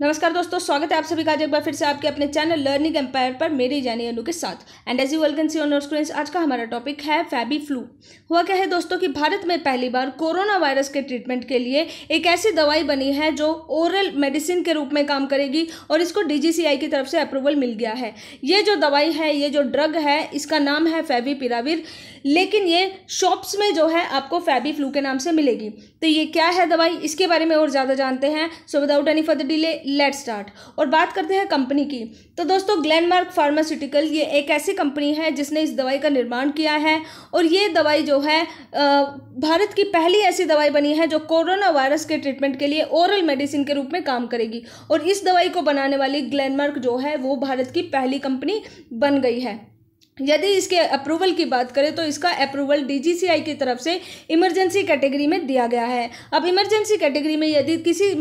नमस्कार दोस्तों स्वागत है आप सभी का आज एक बार फिर से आपके अपने चैनल लर्निंग एम्पायर पर मेरी जानी अनु के साथ and as you welcome see on students आज का हमारा टॉपिक है फैबी फ्लू हुआ क्या है दोस्तों कि भारत में पहली बार कोरोना वायरस के ट्रीटमेंट के लिए एक ऐसी दवाई बनी है जो ओरल मेडिसिन के रूप में काम करेगी और इसको डी की तरफ से अप्रूवल मिल गया है ये जो दवाई है ये जो ड्रग है इसका नाम है फैबी पिराविर लेकिन ये शॉप्स में जो है आपको फैबी फ्लू के नाम से मिलेगी तो ये क्या है दवाई इसके बारे में और ज़्यादा जानते हैं so without any further delay let start और बात करते हैं कंपनी की तो दोस्तों ग्लैंडमार्क फार्मास्यूटिकल ये एक ऐसी कंपनी है जिसने इस दवाई का निर्माण किया है और ये दवाई जो है भारत की पहली ऐसी दवाई बनी है जो कोरोना वायरस के ट्रीटमेंट के लिए ओरल मेडिसिन के रूप में काम करेगी और इस दवाई को बनाने वाली ग्लैंडमार्क जो है वो भारत की पहली कंपनी बन गई है यदि इसके अप्रूवल की बात करें तो इसका अप्रूवल डीजीसीआई की तरफ से इमरजेंसी कैटेगरी में दिया गया है अब इमरजेंसी कैटेगरी में यदि किसी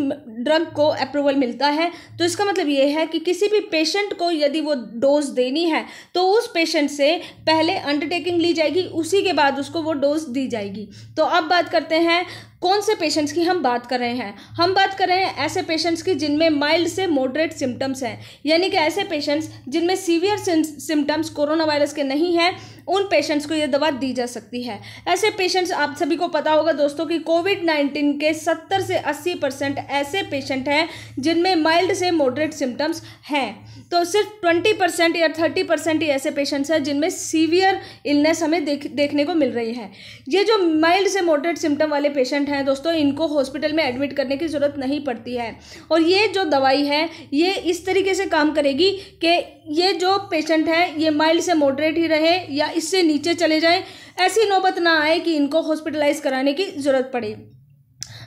ड्रग को अप्रूवल मिलता है तो इसका मतलब ये है कि किसी भी पेशेंट को यदि वो डोज देनी है तो उस पेशेंट से पहले अंडरटेकिंग ली जाएगी उसी के बाद उसको वो डोज दी जाएगी तो अब बात करते हैं कौन से पेशेंट्स की हम बात कर रहे हैं हम बात कर रहे हैं ऐसे पेशेंट्स की जिनमें माइल्ड से मॉडरेट सिम्टम्स हैं यानी कि ऐसे पेशेंट्स जिनमें सीवियर सिम्टम्स कोरोना वायरस के नहीं हैं उन पेशेंट्स को ये दवा दी जा सकती है ऐसे पेशेंट्स आप सभी को पता होगा दोस्तों कि कोविड नाइन्टीन के सत्तर से अस्सी परसेंट ऐसे पेशेंट हैं जिनमें माइल्ड से मॉडरेट सिम्टम्स हैं तो सिर्फ ट्वेंटी परसेंट या थर्टी परसेंट ही ऐसे पेशेंट्स हैं जिनमें सीवियर इलनेस हमें देख देखने को मिल रही है ये जो माइल्ड से मॉडरेट सिम्टम वाले पेशेंट हैं दोस्तों इनको हॉस्पिटल में एडमिट करने की ज़रूरत नहीं पड़ती है और ये जो दवाई है ये इस तरीके से काम करेगी कि ये जो पेशेंट है ये माइल्ड से मॉडरेट ही रहे या इससे नीचे चले जाएं ऐसी नौबत ना आए कि इनको हॉस्पिटलाइज कराने की ज़रूरत पड़े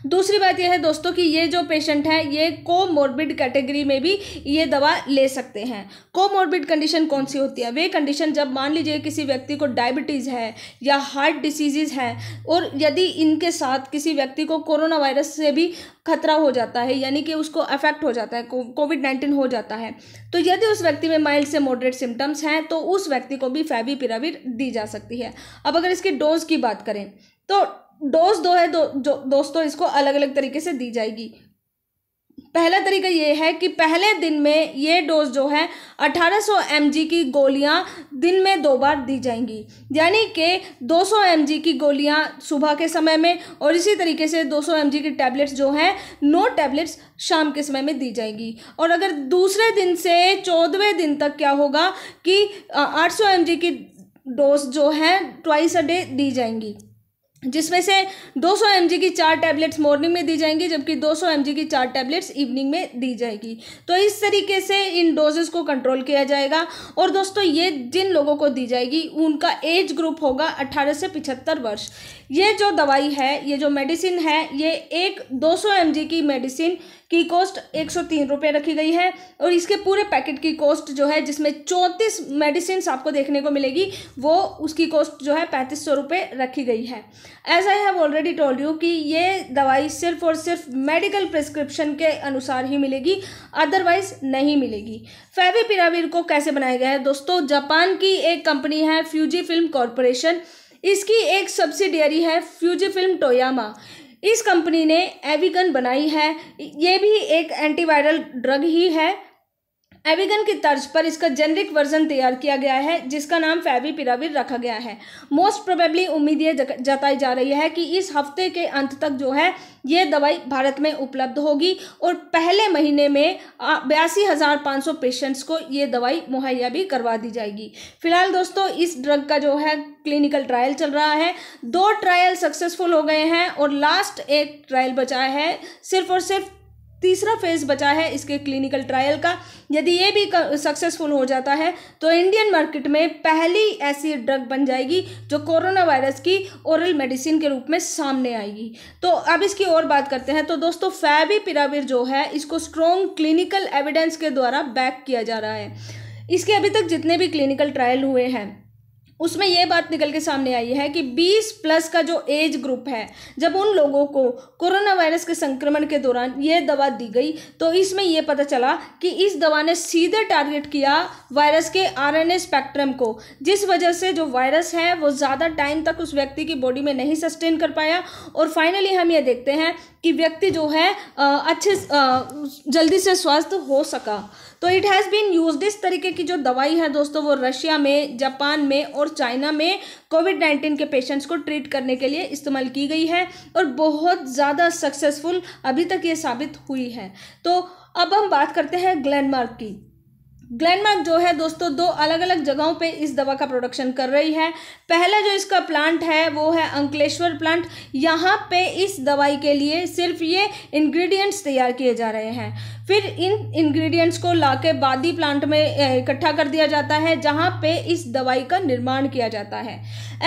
दूसरी बात यह है दोस्तों कि ये जो पेशेंट हैं ये कोमोर्बिड कैटेगरी में भी ये दवा ले सकते हैं कोमोर्बिड कंडीशन कौन सी होती है वे कंडीशन जब मान लीजिए किसी व्यक्ति को डायबिटीज़ है या हार्ट डिसीजेज़ है और यदि इनके साथ किसी व्यक्ति को कोरोना वायरस से भी खतरा हो जाता है यानी कि उसको अफेक्ट हो जाता है कोविड नाइन्टीन हो जाता है तो यदि उस व्यक्ति में माइल्ड से मॉडरेट सिम्टम्स हैं तो उस व्यक्ति को भी फैबी दी जा सकती है अब अगर इसके डोज की बात करें तो डोज दो है दो जो दोस्तों इसको अलग अलग तरीके से दी जाएगी पहला तरीका ये है कि पहले दिन में ये डोज जो है 1800 सौ की गोलियां दिन में दो बार दी जाएंगी यानी कि 200 सौ की गोलियां सुबह के समय में और इसी तरीके से 200 सौ की टैबलेट्स जो हैं नौ टैबलेट्स शाम के समय में दी जाएंगी और अगर दूसरे दिन से चौदहवें दिन तक क्या होगा कि 800 सौ की डोज जो है ट्वाइस अ डे दी जाएंगी जिसमें से 200 सौ की चार टैबलेट्स मॉर्निंग में दी जाएंगी जबकि 200 सौ की चार टैबलेट्स इवनिंग में दी जाएगी तो इस तरीके से इन डोजेस को कंट्रोल किया जाएगा और दोस्तों ये जिन लोगों को दी जाएगी उनका एज ग्रुप होगा 18 से 75 वर्ष ये जो दवाई है ये जो मेडिसिन है ये एक 200 सौ की मेडिसिन की कॉस्ट एक सौ रखी गई है और इसके पूरे पैकेट की कॉस्ट जो है जिसमें चौंतीस मेडिसिन आपको देखने को मिलेगी वो उसकी कॉस्ट जो है पैंतीस सौ रखी गई है as I have already told you कि ये दवाई सिर्फ और सिर्फ मेडिकल प्रिस्क्रिप्शन के अनुसार ही मिलेगी अदरवाइज नहीं मिलेगी पिरावीर को कैसे बनाया गया है दोस्तों जापान की एक कंपनी है फ्यूजी फिल्म कॉरपोरेशन इसकी एक सब्सिडियरी है फ्यूजी फिल्म टोयामा इस कंपनी ने एविगन बनाई है ये भी एक एंटीवायरल ड्रग ही है एविगन की तर्ज पर इसका जेनरिक वर्जन तैयार किया गया है जिसका नाम फैवी पिराविर रखा गया है मोस्ट प्रोबेबली उम्मीद ये जताई जा रही है कि इस हफ्ते के अंत तक जो है ये दवाई भारत में उपलब्ध होगी और पहले महीने में बयासी हज़ार पाँच सौ पेशेंट्स को ये दवाई मुहैया भी करवा दी जाएगी फिलहाल दोस्तों इस ड्रग का जो है क्लिनिकल ट्रायल चल रहा है दो ट्रायल सक्सेसफुल हो गए हैं और लास्ट एक ट्रायल बचा है सिर्फ और सिर्फ तीसरा फेज बचा है इसके क्लिनिकल ट्रायल का यदि ये भी सक्सेसफुल हो जाता है तो इंडियन मार्केट में पहली ऐसी ड्रग बन जाएगी जो कोरोना वायरस की ओरल मेडिसिन के रूप में सामने आएगी तो अब इसकी और बात करते हैं तो दोस्तों फैबी पिराविर जो है इसको स्ट्रॉन्ग क्लिनिकल एविडेंस के द्वारा बैक किया जा रहा है इसके अभी तक जितने भी क्लिनिकल ट्रायल हुए हैं उसमें यह बात निकल के सामने आई है कि 20 प्लस का जो एज ग्रुप है जब उन लोगों को कोरोना वायरस के संक्रमण के दौरान यह दवा दी गई तो इसमें यह पता चला कि इस दवा ने सीधे टारगेट किया वायरस के आरएनए स्पेक्ट्रम को जिस वजह से जो वायरस है वो ज़्यादा टाइम तक उस व्यक्ति की बॉडी में नहीं सस्टेन कर पाया और फाइनली हम ये देखते हैं कि व्यक्ति जो है अच्छे जल्दी से स्वस्थ हो सका तो इट हैज़ बीन यूज इस तरीके की जो दवाई है दोस्तों वो रशिया में जापान में और चाइना में कोविड नाइन्टीन के पेशेंट्स को ट्रीट करने के लिए इस्तेमाल की गई है और बहुत ज़्यादा सक्सेसफुल अभी तक ये साबित हुई है तो अब हम बात करते हैं ग्लैंडमार्क की ग्लेनमार्क जो है दोस्तों दो अलग अलग जगहों पे इस दवा का प्रोडक्शन कर रही है पहला जो इसका प्लांट है वो है अंकलेश्वर प्लांट यहाँ पे इस दवाई के लिए सिर्फ ये इंग्रेडिएंट्स तैयार किए जा रहे हैं फिर इन इंग्रेडिएंट्स को लाके बादी प्लांट में इकट्ठा कर दिया जाता है जहाँ पे इस दवाई का निर्माण किया जाता है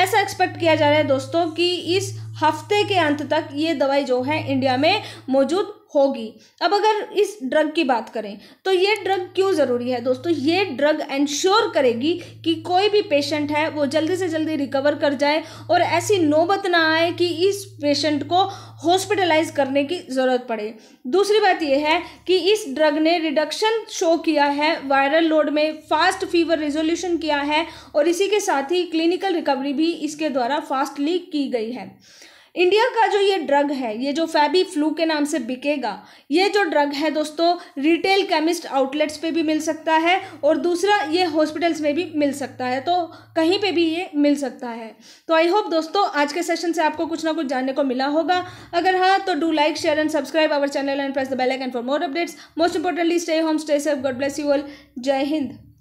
ऐसा एक्सपेक्ट किया जा रहा है दोस्तों कि इस हफ्ते के अंत तक ये दवाई जो है इंडिया में मौजूद होगी अब अगर इस ड्रग की बात करें तो ये ड्रग क्यों ज़रूरी है दोस्तों ये ड्रग एंश्योर करेगी कि कोई भी पेशेंट है वो जल्दी से जल्दी रिकवर कर जाए और ऐसी नौबत ना आए कि इस पेशेंट को हॉस्पिटलाइज करने की ज़रूरत पड़े दूसरी बात यह है कि इस ड्रग ने रिडक्शन शो किया है वायरल लोड में फास्ट फीवर रिजोल्यूशन किया है और इसी के साथ ही क्लिनिकल रिकवरी भी इसके द्वारा फास्टली की गई है इंडिया का जो ये ड्रग है ये जो फैबी फ्लू के नाम से बिकेगा ये जो ड्रग है दोस्तों रिटेल केमिस्ट आउटलेट्स पे भी मिल सकता है और दूसरा ये हॉस्पिटल्स में भी मिल सकता है तो कहीं पे भी ये मिल सकता है तो आई होप दोस्तों आज के सेशन से आपको कुछ ना कुछ जानने को मिला होगा अगर हाँ तो do like share and subscribe our channel and press the bell icon for more updates most importantly stay home stay safe God bless you all Jai Hind